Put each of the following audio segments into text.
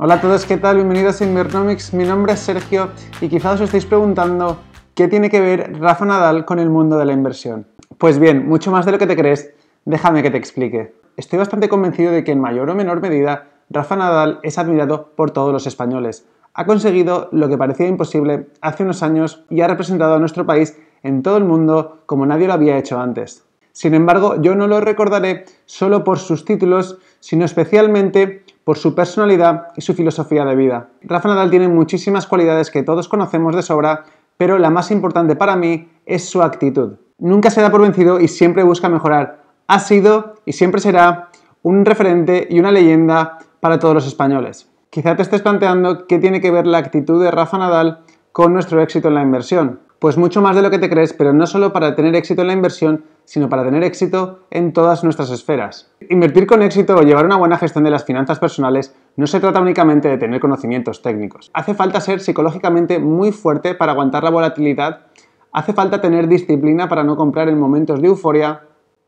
Hola a todos, ¿qué tal? Bienvenidos a Invernomics. Mi nombre es Sergio y quizás os estéis preguntando qué tiene que ver Rafa Nadal con el mundo de la inversión. Pues bien, mucho más de lo que te crees, déjame que te explique. Estoy bastante convencido de que en mayor o menor medida Rafa Nadal es admirado por todos los españoles. Ha conseguido lo que parecía imposible hace unos años y ha representado a nuestro país en todo el mundo como nadie lo había hecho antes. Sin embargo, yo no lo recordaré solo por sus títulos, sino especialmente por su personalidad y su filosofía de vida. Rafa Nadal tiene muchísimas cualidades que todos conocemos de sobra, pero la más importante para mí es su actitud. Nunca se da por vencido y siempre busca mejorar. Ha sido y siempre será un referente y una leyenda para todos los españoles. Quizá te estés planteando qué tiene que ver la actitud de Rafa Nadal con nuestro éxito en la inversión. Pues mucho más de lo que te crees, pero no solo para tener éxito en la inversión, sino para tener éxito en todas nuestras esferas. Invertir con éxito o llevar una buena gestión de las finanzas personales no se trata únicamente de tener conocimientos técnicos. Hace falta ser psicológicamente muy fuerte para aguantar la volatilidad, hace falta tener disciplina para no comprar en momentos de euforia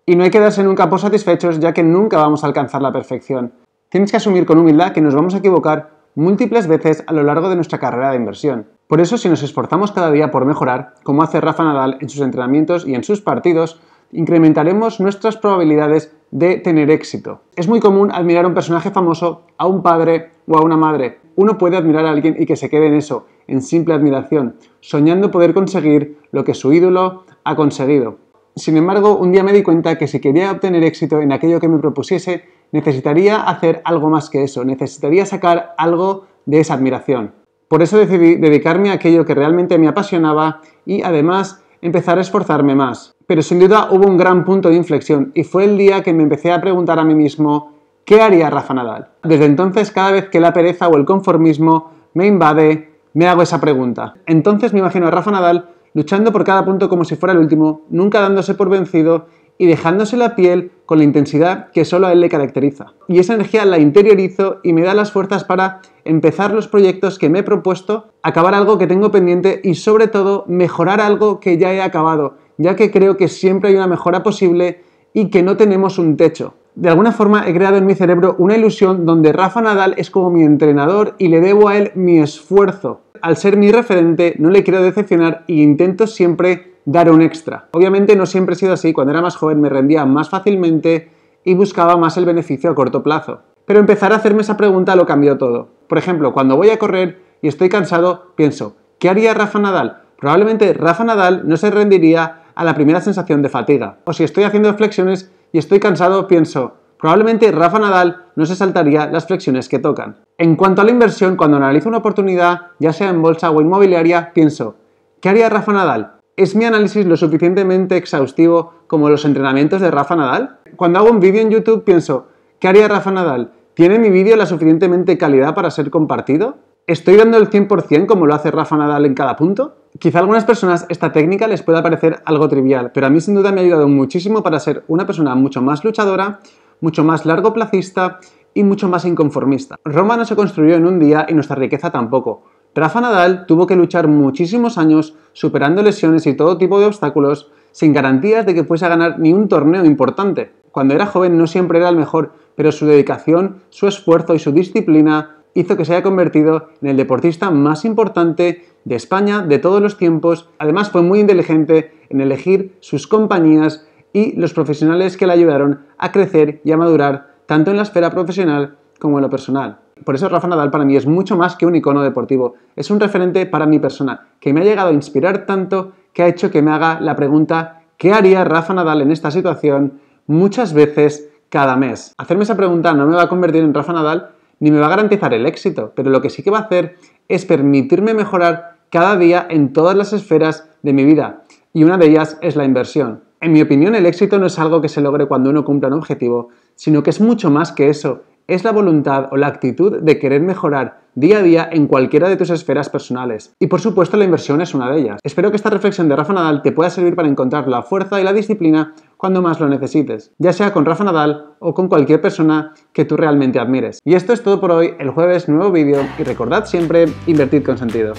y no hay que darse nunca por satisfechos ya que nunca vamos a alcanzar la perfección. Tienes que asumir con humildad que nos vamos a equivocar múltiples veces a lo largo de nuestra carrera de inversión. Por eso si nos esforzamos cada día por mejorar, como hace Rafa Nadal en sus entrenamientos y en sus partidos, incrementaremos nuestras probabilidades de tener éxito. Es muy común admirar a un personaje famoso, a un padre o a una madre. Uno puede admirar a alguien y que se quede en eso, en simple admiración, soñando poder conseguir lo que su ídolo ha conseguido. Sin embargo, un día me di cuenta que si quería obtener éxito en aquello que me propusiese, necesitaría hacer algo más que eso, necesitaría sacar algo de esa admiración. Por eso decidí dedicarme a aquello que realmente me apasionaba y además empezar a esforzarme más pero sin duda hubo un gran punto de inflexión y fue el día que me empecé a preguntar a mí mismo, ¿qué haría Rafa Nadal? Desde entonces, cada vez que la pereza o el conformismo me invade, me hago esa pregunta. Entonces me imagino a Rafa Nadal luchando por cada punto como si fuera el último, nunca dándose por vencido y dejándose la piel con la intensidad que solo a él le caracteriza. Y esa energía la interiorizo y me da las fuerzas para empezar los proyectos que me he propuesto, acabar algo que tengo pendiente y sobre todo mejorar algo que ya he acabado ya que creo que siempre hay una mejora posible y que no tenemos un techo. De alguna forma he creado en mi cerebro una ilusión donde Rafa Nadal es como mi entrenador y le debo a él mi esfuerzo. Al ser mi referente no le quiero decepcionar y intento siempre dar un extra. Obviamente no siempre he sido así, cuando era más joven me rendía más fácilmente y buscaba más el beneficio a corto plazo. Pero empezar a hacerme esa pregunta lo cambió todo. Por ejemplo, cuando voy a correr y estoy cansado, pienso, ¿qué haría Rafa Nadal? Probablemente Rafa Nadal no se rendiría a la primera sensación de fatiga. O si estoy haciendo flexiones y estoy cansado, pienso, probablemente Rafa Nadal no se saltaría las flexiones que tocan. En cuanto a la inversión, cuando analizo una oportunidad, ya sea en bolsa o inmobiliaria, pienso, ¿qué haría Rafa Nadal? ¿Es mi análisis lo suficientemente exhaustivo como los entrenamientos de Rafa Nadal? Cuando hago un vídeo en YouTube pienso, ¿qué haría Rafa Nadal? ¿Tiene mi vídeo la suficientemente calidad para ser compartido? ¿Estoy dando el 100% como lo hace Rafa Nadal en cada punto? Quizá a algunas personas esta técnica les pueda parecer algo trivial, pero a mí sin duda me ha ayudado muchísimo para ser una persona mucho más luchadora, mucho más largo placista y mucho más inconformista. Roma no se construyó en un día y nuestra riqueza tampoco. Rafa Nadal tuvo que luchar muchísimos años superando lesiones y todo tipo de obstáculos sin garantías de que fuese a ganar ni un torneo importante. Cuando era joven no siempre era el mejor, pero su dedicación, su esfuerzo y su disciplina hizo que se haya convertido en el deportista más importante de España de todos los tiempos. Además fue muy inteligente en elegir sus compañías y los profesionales que la ayudaron a crecer y a madurar tanto en la esfera profesional como en lo personal. Por eso Rafa Nadal para mí es mucho más que un icono deportivo, es un referente para mi persona, que me ha llegado a inspirar tanto que ha hecho que me haga la pregunta ¿qué haría Rafa Nadal en esta situación muchas veces cada mes? Hacerme esa pregunta no me va a convertir en Rafa Nadal, ni me va a garantizar el éxito, pero lo que sí que va a hacer es permitirme mejorar cada día en todas las esferas de mi vida. Y una de ellas es la inversión. En mi opinión, el éxito no es algo que se logre cuando uno cumple un objetivo, sino que es mucho más que eso es la voluntad o la actitud de querer mejorar día a día en cualquiera de tus esferas personales. Y por supuesto la inversión es una de ellas. Espero que esta reflexión de Rafa Nadal te pueda servir para encontrar la fuerza y la disciplina cuando más lo necesites, ya sea con Rafa Nadal o con cualquier persona que tú realmente admires. Y esto es todo por hoy, el jueves nuevo vídeo y recordad siempre, invertid con sentido.